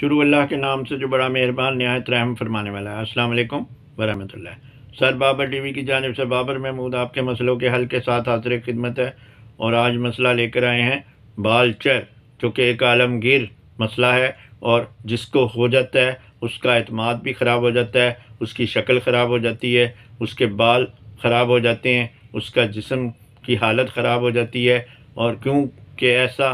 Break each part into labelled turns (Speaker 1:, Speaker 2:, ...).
Speaker 1: शुरू अल्लाह के नाम से जो बड़ा मेहरबान नहायत रहम फरमाने वाला है अस्सलाम वालेकुम सर बाबर वी की जानब से बाबर महमूद आपके मसलों के हल के साथ हाजिर खिदमत है और आज मसला लेकर आए हैं बाल चर जो कि एक आलमगीर मसला है और जिसको हो जाता है उसका अतमाद भी ख़राब हो जाता है उसकी शक्ल ख़राब हो जाती है उसके बाल ख़राब हो जाते हैं उसका जिसम की हालत ख़राब हो जाती है और क्योंकि ऐसा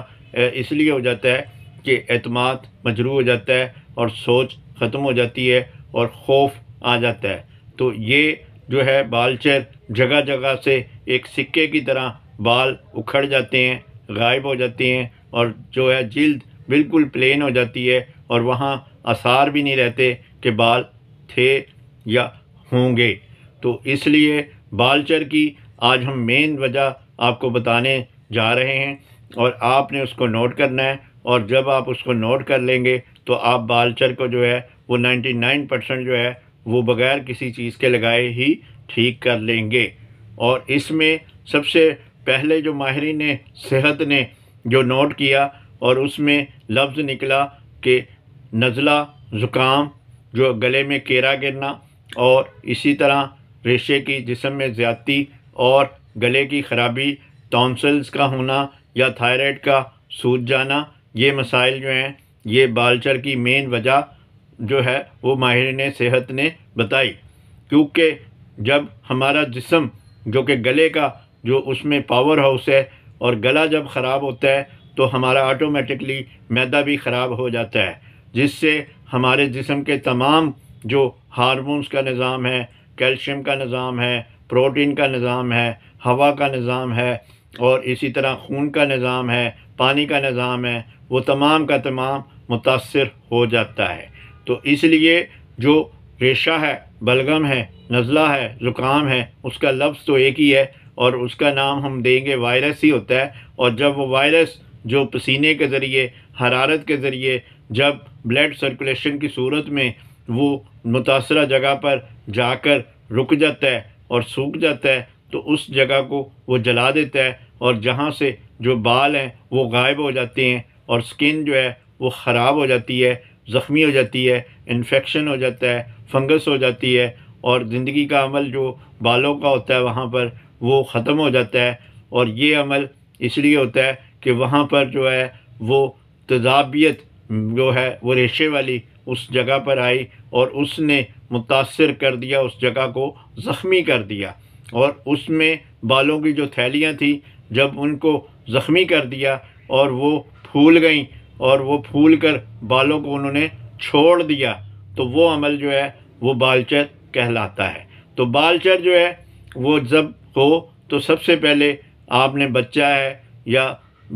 Speaker 1: इसलिए हो जाता है कि अतमाद मजरू हो जाता है और सोच ख़त्म हो जाती है और खौफ आ जाता है तो ये जो है बाल जगह जगह से एक सिक्के की तरह बाल उखड़ जाते हैं गायब हो जाते हैं और जो है जल्द बिल्कुल प्लेन हो जाती है और वहाँ आसार भी नहीं रहते कि बाल थे या होंगे तो इसलिए बालचर की आज हम मेन वजह आपको बताने जा रहे हैं और आपने उसको नोट करना है और जब आप उसको नोट कर लेंगे तो आप बालचर को जो है वो 99 परसेंट जो है वो बगैर किसी चीज़ के लगाए ही ठीक कर लेंगे और इसमें सबसे पहले जो माहरी ने सेहत ने जो नोट किया और उसमें लफ्ज़ निकला कि नज़ला ज़ुकाम जो गले में केरा गिरना और इसी तरह रेशे की जिसम में ज़्यादती और गले की ख़राबी टॉन्सल्स का होना या थायराइड का सूज जाना ये मसाइल जो हैं ये बालचर की मेन वजह जो है वो माहिर ने सेहत ने बताई क्योंकि जब हमारा जिसम जो कि गले का जो उसमें पावर हाउस है और गला जब ख़राब होता है तो हमारा ऑटोमेटिकली मैदा भी ख़राब हो जाता है जिससे हमारे जिसम के तमाम जो हारमोन्स का निज़ाम है कैल्शियम का निज़ाम है प्रोटीन का निज़ाम है हवा का निज़ाम है और इसी तरह खून का निज़ाम है पानी का निज़ाम है वो तमाम का तमाम मुतासर हो जाता है तो इसलिए जो रेशा है बलगम है नज़ला है ज़ुकाम है उसका लफ्ज़ तो एक ही है और उसका नाम हम देंगे वायरस ही होता है और जब वो वायरस जो पसीने के ज़रिए हरारत के ज़रिए जब ब्लड सर्कुलेशन की सूरत में वो मुतासर जगह पर जाकर रुक जाता है और सूख जाता है तो उस जगह को वो जला देता है और जहाँ से जो बाल हैं वो गायब हो जाते हैं और स्किन जो है वो ख़राब हो जाती है ज़ख्मी हो जाती है इन्फेक्शन हो जाता है फंगस हो जाती है और ज़िंदगी का अमल जो बालों का होता है वहाँ पर वो ख़त्म हो जाता है और ये अमल इसलिए होता है कि वहाँ पर जो है वो तजाबियत जो है वो रेशे वाली उस जगह पर आई और उसने मुतासर कर दिया उस जगह को ज़ख्मी कर दिया और उसमें बालों की जो थैलियाँ थी जब उनको ज़ख्मी कर दिया और वो फूल गईं और वो फूल कर बालों को उन्होंने छोड़ दिया तो वो अमल जो है वो बालचर कहलाता है तो बालचर जो है वो जब हो तो सबसे पहले आपने बच्चा है या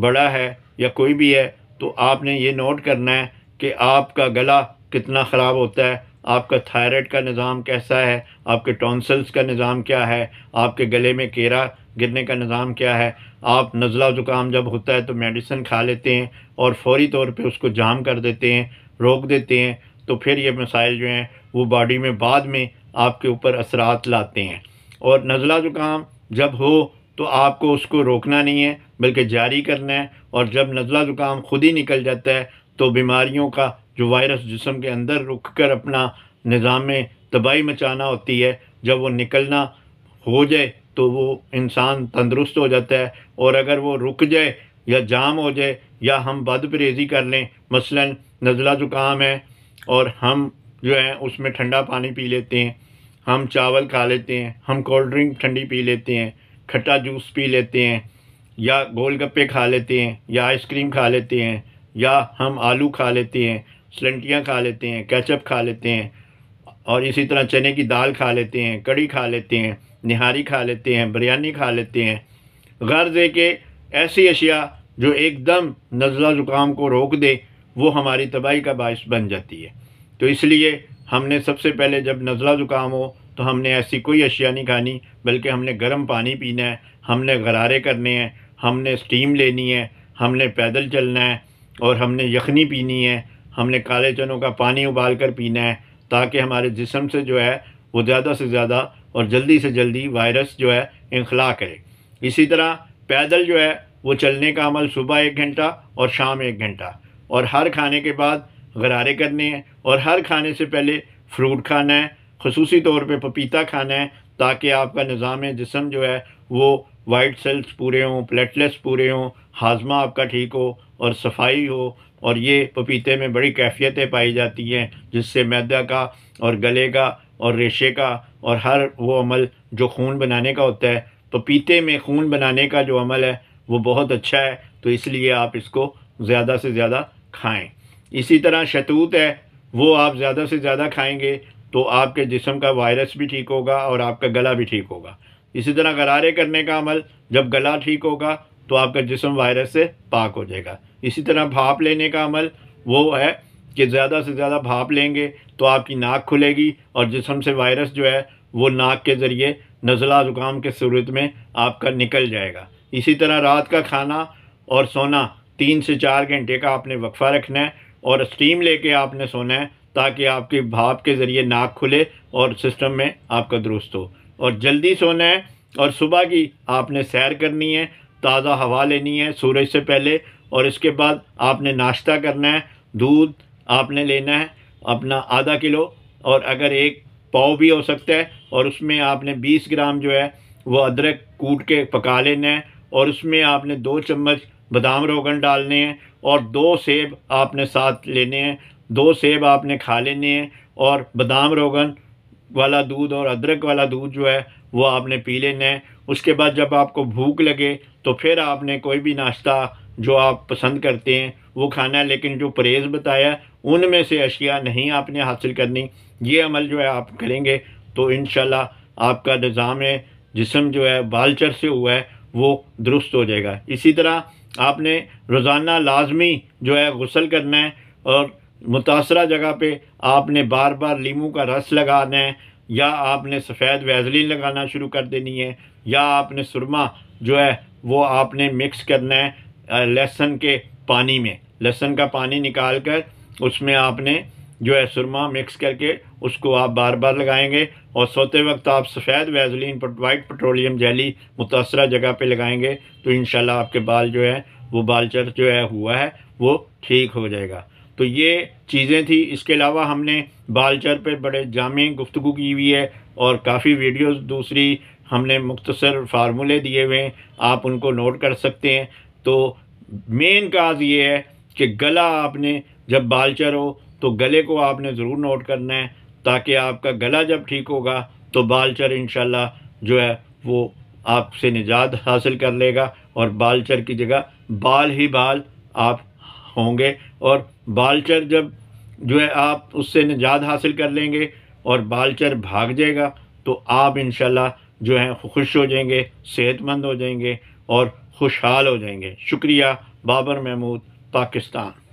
Speaker 1: बड़ा है या कोई भी है तो आपने ये नोट करना है कि आपका गला कितना ख़राब होता है आपका थायराइड का निज़ाम कैसा है आपके टॉन्सल्स का निज़ाम क्या है आपके गले में केरा गिरने का निज़ाम क्या है आप नज़ला ज़ुकाम जब होता है तो मेडिसिन खा लेते हैं और फौरी तौर पे उसको जाम कर देते हैं रोक देते हैं तो फिर ये मसाइल जो हैं वो बॉडी में बाद में आपके ऊपर असरात लाते हैं और नज़ला ज़ुकाम जब हो तो आपको उसको रोकना नहीं है बल्कि जारी करना है और जब नज़ला ज़ुकाम खुद ही निकल जाता है तो बीमारियों का जो वायरस जिसम के अंदर रुक कर अपना निज़ाम में तबाही मचाना होती है जब वो निकलना हो जाए तो वो इंसान तंदरुस्त हो जाता है और अगर वो रुक जाए या जाम हो जाए या हम बद परहेज़ी कर लें मसलन नज़ला ज़ुकाम है और हम जो है उसमें ठंडा पानी पी लेते हैं हम चावल खा लेते हैं हम कोल्ड ड्रिंक ठंडी पी लेते हैं खट्टा जूस पी लेते हैं या गोलगप्पे खा लेते हैं या आइसक्रीम खा लेते हैं या हम आलू खा लेते हैं सलंटियाँ खा लेते हैं कैचअप खा लेते हैं और इसी तरह चने की दाल खा लेते हैं कड़ी खा लेते हैं निहारी खा लेते हैं बिरयानी खा लेते हैं गर्ज है कि ऐसी अशिया जो एकदम नज़ला ज़ुकाम को रोक दे वो हमारी तबाही का बायस बन जाती है तो इसलिए हमने सबसे पहले जब नज़ला ज़ुकाम हो तो हमने ऐसी कोई अशिया नहीं खानी बल्कि हमने गर्म पानी पीना है हमने गरारे करने हैं हमने स्टीम लेनी है हमने पैदल चलना है और हमने यखनी पीनी है हमने काले चनों का पानी उबाल कर पीना है ताकि हमारे जिसम से जो है वो ज़्यादा से ज़्यादा और जल्दी से जल्दी वायरस जो है इनखला करे इसी तरह पैदल जो है वो चलने का अमल सुबह एक घंटा और शाम एक घंटा और हर खाने के बाद गरारे करने हैं और हर खाने से पहले फ्रूट खाना है खसूस तौर पर पपीता खाना है ताकि आपका निज़ाम जिसम जो है वो वाइट सेल्स पूरे हों प्लेटलेट्स पूरे हों हाजमा आपका ठीक हो और सफाई हो और ये पपीते में बड़ी कैफियतें पाई जाती हैं जिससे मैदा का और गले का और रेशे का और हर वो अमल जो खून बनाने का होता है पपीते में खून बनाने का जो अमल है वो बहुत अच्छा है तो इसलिए आप इसको ज़्यादा से ज़्यादा खाएं इसी तरह शतूत है वो आप ज़्यादा से ज़्यादा खाएंगे तो आपके जिसम का वायरस भी ठीक होगा और आपका गला भी ठीक होगा इसी तरह गरारे करने का अमल जब गला ठीक होगा तो आपका जिसम वायरस से पाक हो जाएगा इसी तरह भाप लेने का अमल वो है कि ज़्यादा से ज़्यादा भाप लेंगे तो आपकी नाक खुलेगी और जिसम से वायरस जो है वो नाक के ज़रिए नज़ला ज़ुकाम के सूरत में आपका निकल जाएगा इसी तरह रात का खाना और सोना तीन से चार घंटे का आपने वक्फ़ा रखना है और स्टीम लेके आपने सोना है ताकि आपके भाप के ज़रिए नाक खुले और सिस्टम में आपका दुरुस्त हो और जल्दी सोना है और सुबह की आपने सैर करनी है ताज़ा हवा लेनी है सूरज से पहले और इसके बाद आपने नाश्ता करना है दूध आपने लेना है अपना आधा किलो और अगर एक पाव भी हो सकता है और उसमें आपने 20 ग्राम जो है वो अदरक कूट के पका लेना है और उसमें आपने दो चम्मच बादाम रोगन डालने हैं और दो सेब आपने साथ लेने हैं दो सेब आपने खा लेने हैं और बादाम रोगन वाला दूध और अदरक वाला दूध जो है वो आपने पी लेना है उसके बाद जब आपको भूख लगे तो फिर आपने कोई भी नाश्ता जो आप पसंद करते हैं वो खाना है लेकिन जो परहेज़ बताया उनमें से अशिया नहीं आपने हासिल करनी ये अमल जो है आप करेंगे तो इन आपका निज़ाम जिसम जो है बालचर से हुआ है वो दुरुस्त हो जाएगा इसी तरह आपने रोज़ाना लाजमी जो है गसल करना है और मुतासरा जगह पे आपने बार बार लीमू का रस लगाना है या आपने सफ़ेद वैजलिन लगाना शुरू कर देनी है या आपने सुरमा जो है वो आपने मिक्स करना है लहसुन के पानी में लहसुन का पानी निकाल कर उसमें आपने जो है सुरमा मिक्स करके उसको आप बार बार लगाएंगे और सोते वक्त आप सफ़ेद वैजलिन वाइट पेट्रोलियम जेली मुतासर जगह पे लगाएंगे तो इन आपके बाल जो है वो बालचर जो है हुआ है वो ठीक हो जाएगा तो ये चीज़ें थी इसके अलावा हमने बालचर पे बड़े जामे गुफ्तु की हुई है और काफ़ी वीडियोस दूसरी हमने मुख्तसर फार्मूले दिए हुए हैं आप उनको नोट कर सकते हैं तो मेन काज ये है कि गला आपने जब बालचर हो तो गले को आपने ज़रूर नोट करना है ताकि आपका गला जब ठीक होगा तो बालचर इन जो है वो आपसे निजात हासिल कर लेगा और बालचर की जगह बाल ही बाल आप होंगे और बालचर जब जो है आप उससे निजात हासिल कर लेंगे और बालचर भाग जाएगा तो आप इन जो है खुश हो जाएंगे सेहतमंद हो जाएंगे और खुशहाल हो जाएंगे शुक्रिया बाबर महमूद पाकिस्तान